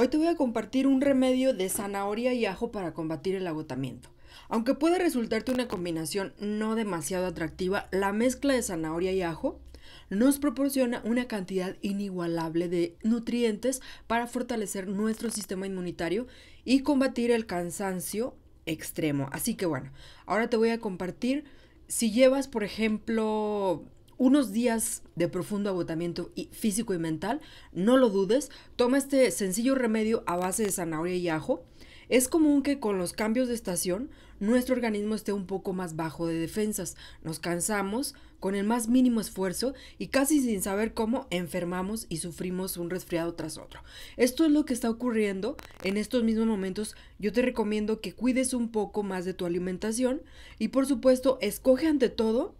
Hoy te voy a compartir un remedio de zanahoria y ajo para combatir el agotamiento. Aunque puede resultarte una combinación no demasiado atractiva, la mezcla de zanahoria y ajo nos proporciona una cantidad inigualable de nutrientes para fortalecer nuestro sistema inmunitario y combatir el cansancio extremo. Así que bueno, ahora te voy a compartir si llevas, por ejemplo, unos días de profundo agotamiento físico y mental, no lo dudes, toma este sencillo remedio a base de zanahoria y ajo. Es común que con los cambios de estación nuestro organismo esté un poco más bajo de defensas. Nos cansamos con el más mínimo esfuerzo y casi sin saber cómo enfermamos y sufrimos un resfriado tras otro. Esto es lo que está ocurriendo en estos mismos momentos. Yo te recomiendo que cuides un poco más de tu alimentación y por supuesto escoge ante todo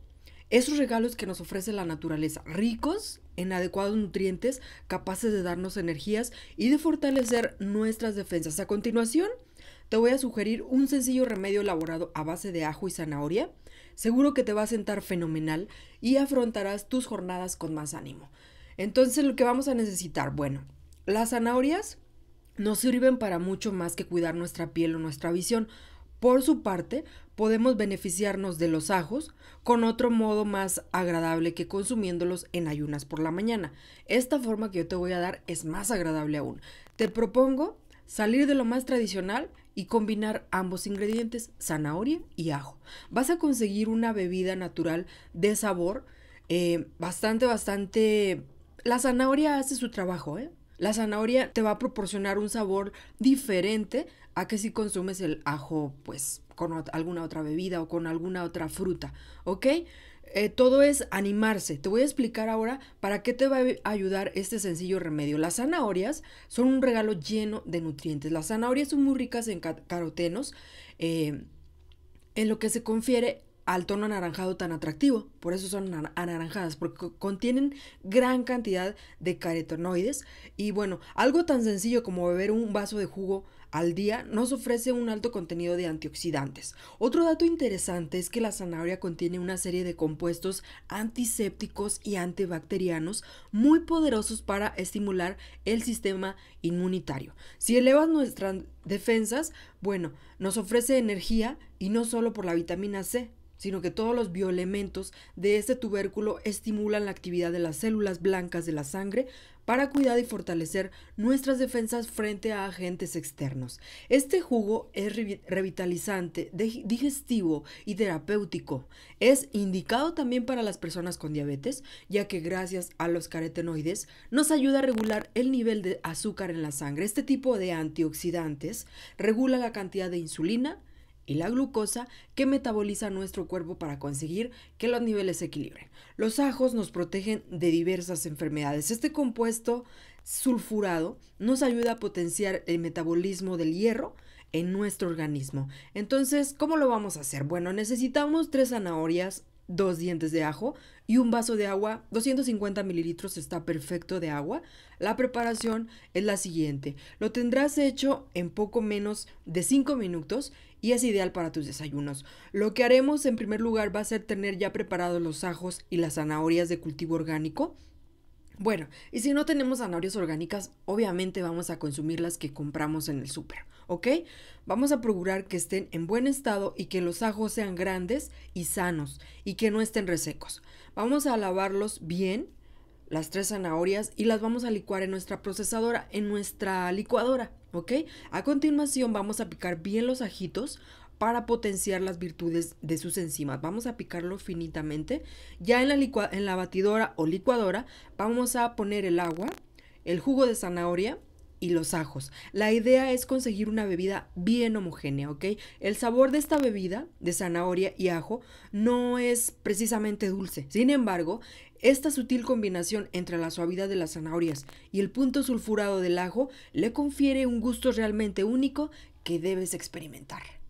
esos regalos que nos ofrece la naturaleza, ricos en adecuados nutrientes, capaces de darnos energías y de fortalecer nuestras defensas. A continuación, te voy a sugerir un sencillo remedio elaborado a base de ajo y zanahoria. Seguro que te va a sentar fenomenal y afrontarás tus jornadas con más ánimo. Entonces, lo que vamos a necesitar, bueno, las zanahorias nos sirven para mucho más que cuidar nuestra piel o nuestra visión. Por su parte, podemos beneficiarnos de los ajos con otro modo más agradable que consumiéndolos en ayunas por la mañana. Esta forma que yo te voy a dar es más agradable aún. Te propongo salir de lo más tradicional y combinar ambos ingredientes, zanahoria y ajo. Vas a conseguir una bebida natural de sabor eh, bastante, bastante... La zanahoria hace su trabajo, ¿eh? La zanahoria te va a proporcionar un sabor diferente a que si consumes el ajo, pues con alguna otra bebida o con alguna otra fruta, ¿ok? Eh, todo es animarse. Te voy a explicar ahora para qué te va a ayudar este sencillo remedio. Las zanahorias son un regalo lleno de nutrientes. Las zanahorias son muy ricas en carotenos, eh, en lo que se confiere al tono anaranjado tan atractivo, por eso son anaranjadas, porque contienen gran cantidad de carotenoides. Y bueno, algo tan sencillo como beber un vaso de jugo al día nos ofrece un alto contenido de antioxidantes. Otro dato interesante es que la zanahoria contiene una serie de compuestos antisépticos y antibacterianos muy poderosos para estimular el sistema inmunitario. Si elevas nuestras defensas, bueno, nos ofrece energía y no solo por la vitamina C, sino que todos los bioelementos de este tubérculo estimulan la actividad de las células blancas de la sangre para cuidar y fortalecer nuestras defensas frente a agentes externos. Este jugo es revitalizante, digestivo y terapéutico. Es indicado también para las personas con diabetes, ya que gracias a los carotenoides nos ayuda a regular el nivel de azúcar en la sangre. Este tipo de antioxidantes regula la cantidad de insulina, y la glucosa que metaboliza nuestro cuerpo para conseguir que los niveles se equilibren. Los ajos nos protegen de diversas enfermedades. Este compuesto sulfurado nos ayuda a potenciar el metabolismo del hierro en nuestro organismo. Entonces, ¿cómo lo vamos a hacer? Bueno, necesitamos tres zanahorias, dos dientes de ajo y un vaso de agua. 250 mililitros está perfecto de agua. La preparación es la siguiente. Lo tendrás hecho en poco menos de 5 minutos y es ideal para tus desayunos. Lo que haremos en primer lugar va a ser tener ya preparados los ajos y las zanahorias de cultivo orgánico. Bueno, y si no tenemos zanahorias orgánicas, obviamente vamos a consumir las que compramos en el súper, ¿ok? Vamos a procurar que estén en buen estado y que los ajos sean grandes y sanos y que no estén resecos. Vamos a lavarlos bien, las tres zanahorias, y las vamos a licuar en nuestra procesadora, en nuestra licuadora. A continuación vamos a picar bien los ajitos para potenciar las virtudes de sus enzimas. Vamos a picarlo finitamente. Ya en la batidora o licuadora vamos a poner el agua, el jugo de zanahoria, y los ajos. La idea es conseguir una bebida bien homogénea, ¿ok? El sabor de esta bebida, de zanahoria y ajo, no es precisamente dulce. Sin embargo, esta sutil combinación entre la suavidad de las zanahorias y el punto sulfurado del ajo le confiere un gusto realmente único que debes experimentar.